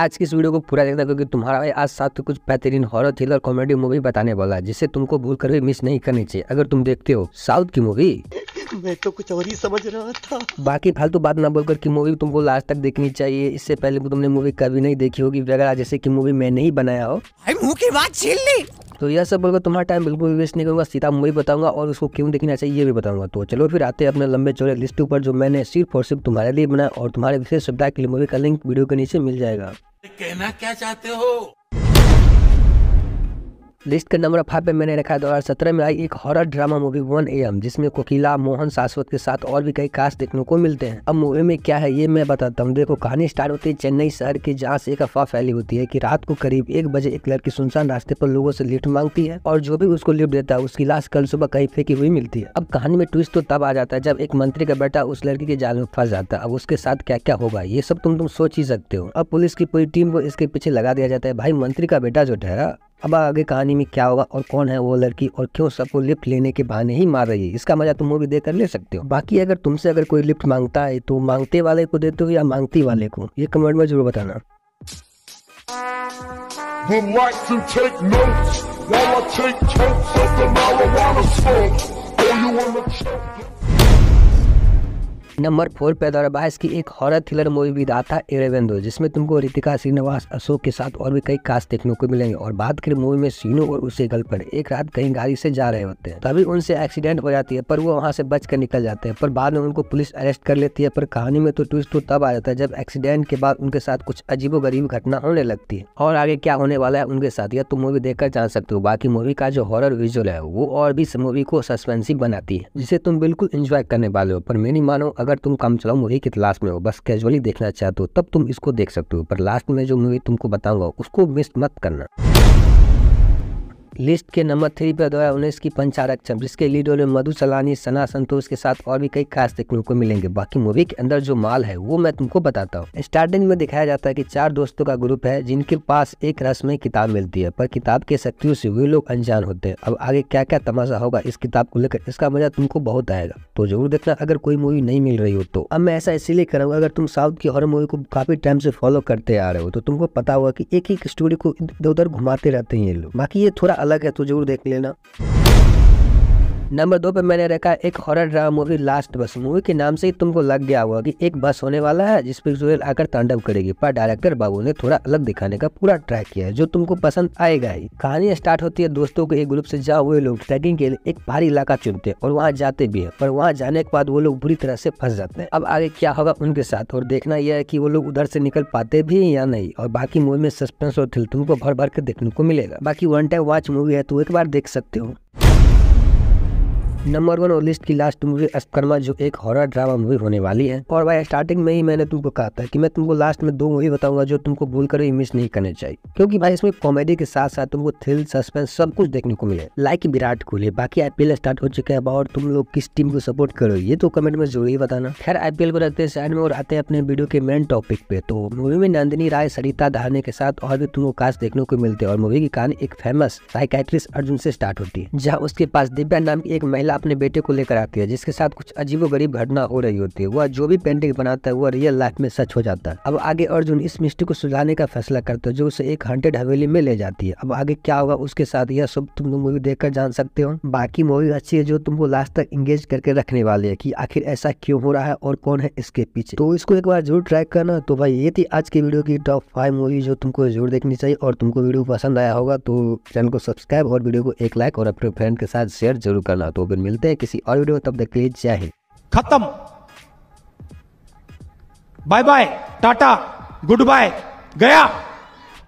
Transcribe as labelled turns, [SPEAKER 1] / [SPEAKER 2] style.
[SPEAKER 1] आज की इस वीडियो को पूरा देखना क्योंकि तुम्हारा भाई आज साथ कुछ बेहतरीन हॉरर थ्रिलर कॉमेडी मूवी बताने वाला है जिसे तुमको भूल कर भी मिस नहीं करनी चाहिए अगर तुम देखते हो साउथ की मूवी मैं तो कुछ और ही समझ रहा था बाकी फालतू बात ना बोलकर की मूवी तुमको लास्ट तक देखनी चाहिए इससे पहले तुमने मूवी कभी नहीं देखी होगी वगैरह जैसे की मूवी मैं नहीं बनाया हो मुंह की बात छीन ली तो यह सब बोलकर तुम्हारा टाइम बिल्कुल वेस्ट नहीं करूँगा सीधा मूवी बताऊँगा और उसको क्यों देखना चाहिए ये भी बताऊँगा तो चलो फिर आते हैं अपने लंबे चौड़े लिस्ट ऊपर जो मैंने सिर्फ और सिर्फ तुम्हारे लिए बनाया और तुम्हारे विशेष सुविधा के लिए मूवी का लिंक वीडियो के नीचे मिल जाएगा कहना क्या चाहते हो लिस्ट के नंबर फाइव पे मैंने रखा है दो सत्रह में आई एक horror drama movie one A M जिसमें कोकिला मोहन शाश्वत के साथ और भी कई कास्ट देखने को मिलते हैं अब मूवी में क्या है ये मैं बताता हूँ देखो कहानी स्टार्ट होती है चेन्नई शहर की जहाँ से एक अफवाह फैली होती है की रात को करीब एक बजे एक लड़की सुनसान रास्ते पर लोगों से लिफ्ट मांगती है और जो भी उसको लिफ्ट देता है उसकी लाश कल सुबह कहीं फेंकी हुई मिलती है अब कहानी में ट्विस्ट तो तब आ जाता है जब एक मंत्री का बेटा उस लड़की के जाल में फंस जाता है अब उसके साथ क्या क्या होगा ये सब तुम तुम सोच ही सकते हो अब पुलिस की पूरी टीम को इसके पीछे लगा दिया जाता है भाई मंत्री का बेटा जो ठहरा अब आगे कहानी में क्या होगा और कौन है वो लड़की और क्यों सबको लिफ्ट लेने के बहाने ही मार रही है इसका मजा तुम मूवी देकर ले सकते हो बाकी अगर तुमसे अगर कोई लिफ्ट मांगता है तो मांगते वाले को देते हो या मांगती वाले को ये कमेंट में जरूर बताना while I take the marijuana smoke. Oh, you wanna choke? Number four पे दो बाईस की एक हॉरर थ्रिलर मूवी एरेवन दो जिसमें तुमको रितिका श्रीनिवास अशोक के साथ और भी कई कास्ट देखने को मिलेंगे और बात करें मूवी में सीनो और उसके गर्लफ्रेंड एक रात कहीं गाड़ी से जा रहे होते हैं तभी उनसे एक्सीडेंट हो जाती है पर वो वहाँ से बच कर निकल जाते हैं पर बाद में उनको पुलिस अरेस्ट कर लेती है पर कहानी में तो ट्विस्ट तो तब आ जाता है जब एक्सीडेंट के बाद उनके साथ कुछ अजीबो गरीब घटना होने लगती है और आगे क्या होने वाला है उनके साथ यह तुम मूवी देखकर जान सकते हो बाकी मूवी का जो हॉरर विजुअल है वो और भी मूवी को सस्पेंसिव बनाती है जिसे तुम बिल्कुल इंजॉय करने वाले हो पर मेरी मानो अगर तुम काम चलाओ मूवी की तलाश में हो बस कैजुअली देखना चाहते हो तब तुम इसको देख सकते हो पर लास्ट में जो मूवी तुमको बताऊंगा उसको मिस मत करना लिस्ट के नंबर थ्री पर दो हज़ार उन्नीस की पंचारक्षम जिसके लीड रोल में मधु सलानी सना संतोष के साथ और भी कई खास देखने को मिलेंगे बाकी मूवी के अंदर जो माल है वो मैं तुमको बताता हूँ स्टार्टिंग में दिखाया जाता है कि चार दोस्तों का ग्रुप है जिनके पास एक रसमय किताब मिलती है पर किताब के शक्तियों से वे लोग अनजान होते हैं अब आगे क्या क्या तमाशा होगा इस किताब को लेकर इसका मजा तुमको बहुत आएगा तो जरूर देखना अगर कोई मूवी नहीं मिल रही हो तो अब मैं ऐसा इसीलिए करूँगा अगर तुम साउथ की हॉर मूवी को काफी टाइम से फॉलो करते आ रहे हो तो तुमको पता होगा की एक एक स्टोरी को इधर उधर घुमाते रहते हैं ये लोग बाकी ये थोड़ा अलग है तो ज़रूर देख लेना नंबर दो पे मैंने रखा एक horror drama movie last bus movie के नाम से ही तुमको लग गया होगा कि एक बस होने वाला है जिस पर आकर तांडव करेगी पर डायरेक्टर बाबू ने थोड़ा अलग दिखाने का पूरा ट्राई किया है जो तुमको पसंद आएगा ही कहानी स्टार्ट होती है दोस्तों के एक ग्रुप से जहाँ वे लोग ट्रैकिंग के लिए एक भारी इलाका चुनते हैं और वहाँ जाते भी है पर वहाँ जाने के बाद वो लोग बुरी तरह से फंस जाते हैं अब आगे क्या होगा उनके साथ और देखना यह है की वो लोग उधर से निकल पाते भी है या नहीं और बाकी मूवी में सस्पेंस और थ्रिल तुमको भर भर के देखने को मिलेगा बाकी वन टाइम वॉच मूवी है तो एक बार देख सकते हो नंबर वन और लिस्ट की लास्ट मूवी अस्कर्मा जो एक हॉरर ड्रामा मूवी होने वाली है और भाई स्टार्टिंग में ही मैंने तुमको कहा था कि मैं तुमको लास्ट में दो मूवी बताऊंगा जो तुमको भूल कर मिस नहीं करने चाहिए क्योंकि भाई इसमें कॉमेडी के साथ साथ तुमको थ्रिल सस्पेंस सब कुछ देखने को मिले लाइक विराट कोहली बाकी आईपीएल स्टार्ट हो चुके हैं और तुम लोग किस टीम को सपोर्ट करो ये तो कमेंट में जरूर बताना खैर आईपीएल को रखते हैं साइड में और आते हैं अपने वीडियो के मेन टॉपिक पे तो मूवी में नंदिनी राय सरिता दहाने के साथ और भी तुमको कास्ट देखने को मिलते हैं और मूवी की कहानी एक फेमस साइकाइट्रिस्ट अर्जुन से स्टार्ट होती है जहाँ उसके पास दिव्या नाम की एक महिला अपने बेटे को लेकर आती है जिसके साथ कुछ गरीब घटना हो रही होती है वह जो भी पेंटिंग बनाता है वह रियल लाइफ में सच हो जाता है अब आगे अर्जुन इस मिस्ट्री को सुलझाने का फैसला करता है जो उसे एक हंटेड हवेली में ले जाती है अब आगे क्या होगा उसके साथ यह सब तुम मूवी देख जान सकते हो बाकी मूवी अच्छी है जो तुमको लास्ट तक इंगेज करके रखने वाली है की आखिर ऐसा क्यों हो रहा है और कौन है इसके पीछे तो इसको एक बार जरूर ट्राई करना तो भाई ये थी आज की वीडियो की टॉप फाइव मूवी जो तुमको जरूर देखनी चाहिए और तुमको वीडियो पसंद आया होगा तो चैनल को सब्सक्राइब और वीडियो को एक लाइक और अपने फ्रेंड के साथ शेयर जरूर करना तो मिलते हैं किसी और वीडियो तब तक के जय हिंद खत्म bye bye tata goodbye गया